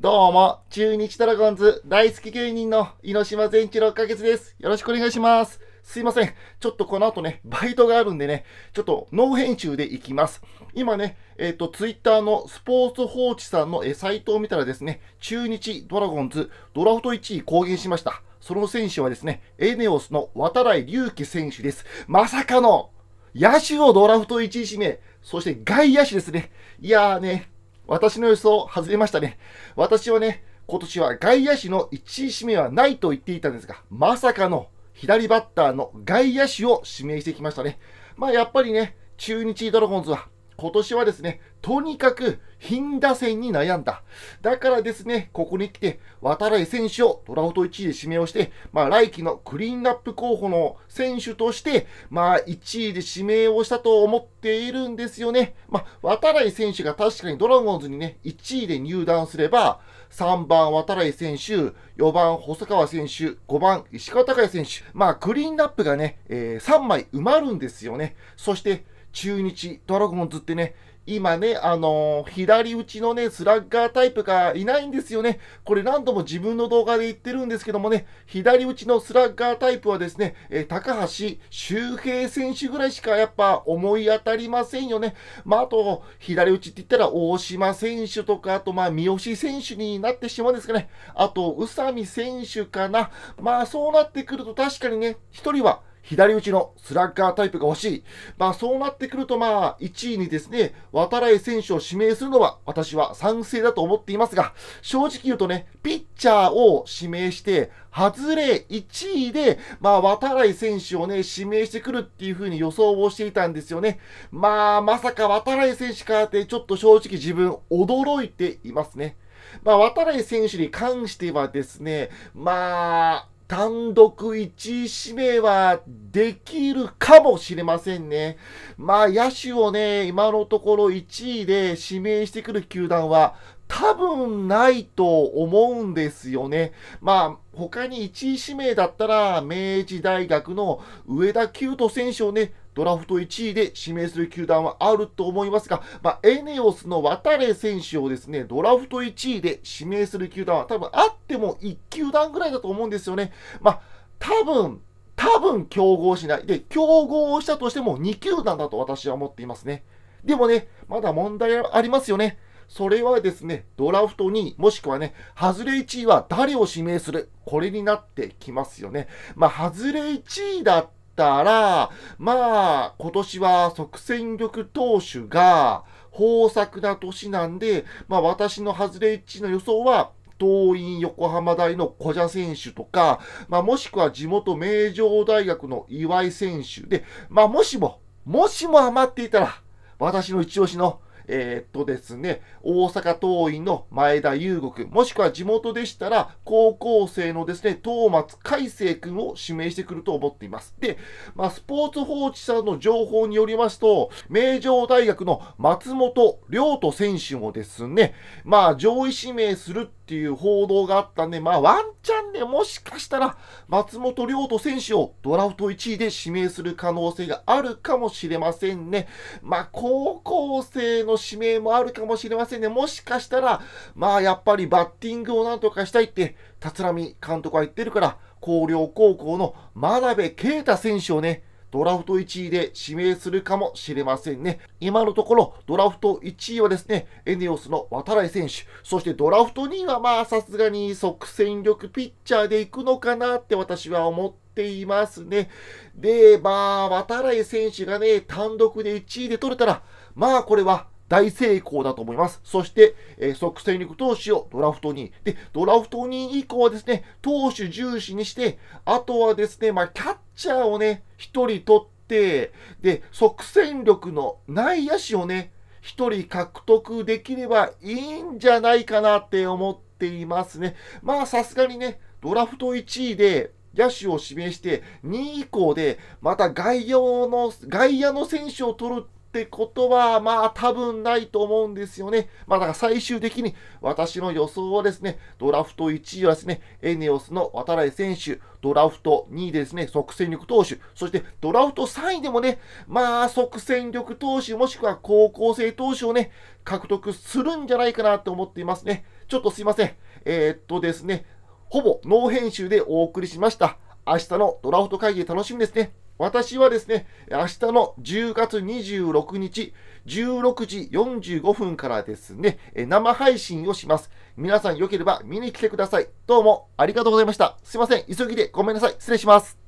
どうも、中日ドラゴンズ大好き芸人の猪島善一郎か月です。よろしくお願いします。すいません。ちょっとこの後ね、バイトがあるんでね、ちょっとノー編集でいきます。今ね、えっ、ー、と、ツイッターのスポーツ放置さんの、サイトを見たらですね、中日ドラゴンズドラフト1位公言しました。その選手はですね、エネオスの渡来隆起選手です。まさかの野手をドラフト1位指名、そして外野手ですね。いやーね、私の予想外れましたね。私はね、今年は外野手の1位指名はないと言っていたんですが、まさかの左バッターの外野手を指名してきましたね。まあやっぱりね、中日ドラゴンズは今年はですね、とにかく貧打線に悩んだ。だからですね、ここに来て、渡来選手をドラフト1位で指名をして、まあ、来季のクリーンアップ候補の選手として、まあ、1位で指名をしたと思っているんですよね。まあ、渡来選手が確かにドラゴンズにね、1位で入団すれば、3番渡来選手、4番細川選手、5番石川隆也選手、まあ、クリーンアップがね、えー、3枚埋まるんですよね。そして、中日、ドラゴンズってね、今ね、あのー、左打ちのね、スラッガータイプがいないんですよね。これ何度も自分の動画で言ってるんですけどもね、左打ちのスラッガータイプはですね、えー、高橋周平選手ぐらいしかやっぱ思い当たりませんよね。まあ、あと、左打ちって言ったら大島選手とか、あとまあ、三好選手になってしまうんですかね。あと、宇佐美選手かな。まあ、そうなってくると確かにね、一人は、左打ちのスラッガータイプが欲しい。まあ、そうなってくると、まあ、1位にですね、渡来選手を指名するのは、私は賛成だと思っていますが、正直言うとね、ピッチャーを指名して、外れ1位で、まあ、渡来選手をね、指名してくるっていう風に予想をしていたんですよね。まあ、まさか渡来選手かって、ちょっと正直自分、驚いていますね。まあ、渡来選手に関してはですね、まあ、単独1位指名はできるかもしれませんね。まあ、野手をね、今のところ1位で指名してくる球団は、多分ないと思うんですよね。まあ、他に1位指名だったら、明治大学の上田久斗選手をね、ドラフト1位で指名する球団はあると思いますが、まあ、エネオスの渡れ選手をですね、ドラフト1位で指名する球団は多分あっても1球団ぐらいだと思うんですよね。まあ、多分、多分競合しない。で、競合したとしても2球団だと私は思っていますね。でもね、まだ問題ありますよね。それはですね、ドラフト2位、もしくはね、ハズレ1位は誰を指名するこれになってきますよね。まあ、ハズレ1位だったら、まあ、今年は即戦力投手が豊作な年なんで、まあ、私の外れ1位の予想は、東院横浜大の古謝選手とか、まあ、もしくは地元名城大学の岩井選手で、まあ、もしも、もしも余っていたら、私の一押しのえー、っとですね、大阪桐蔭の前田優吾君、もしくは地元でしたら、高校生のですね、東松海生君を指名してくると思っています。で、まあ、スポーツ報知者の情報によりますと、名城大学の松本亮斗選手もですね、まあ、上位指名するっていう報道があったんで、まあ、ワンチャンでもしかしたら松本亮斗選手をドラフト1位で指名する可能性があるかもしれませんね。まあ、高校生の指名もあるかもしれませんね。もしかしたら、まあ、やっぱりバッティングをなんとかしたいって、立浪監督は言ってるから、広陵高校の真鍋啓太選手をね、ドラフト1位で指名するかもしれませんね。今のところ、ドラフト1位はですね、エネオスの渡来選手、そしてドラフト2位はまあさすがに即戦力ピッチャーでいくのかなって私は思っていますね。で、まあ、渡来選手がね、単独で1位で取れたら、まあ、これは大成功だと思います。そして、えー、即戦力投手をドラフト2位。で、ドラフト2位以降はですね、投手重視にして、あとはですね、まあ、キャッチャーをね、1人取って、で、即戦力のない野手をね、1人獲得できればいいんじゃないかなって思っていますね。まあ、さすがにね、ドラフト1位で、野手を指名して、2位以降で、また外野の、外野の選手を取るってことは、まあ多分ないと思うんですよね。まあだから最終的に私の予想はですね、ドラフト1位はですね、エネオスの渡来選手、ドラフト2位ですね、即戦力投手、そしてドラフト3位でもね、まあ即戦力投手もしくは高校生投手をね、獲得するんじゃないかなと思っていますね。ちょっとすいません。えー、っとですね、ほぼノー編集でお送りしました。明日のドラフト会議楽しみですね。私はですね、明日の10月26日、16時45分からですね、生配信をします。皆さん良ければ見に来てください。どうもありがとうございました。すいません。急ぎでごめんなさい。失礼します。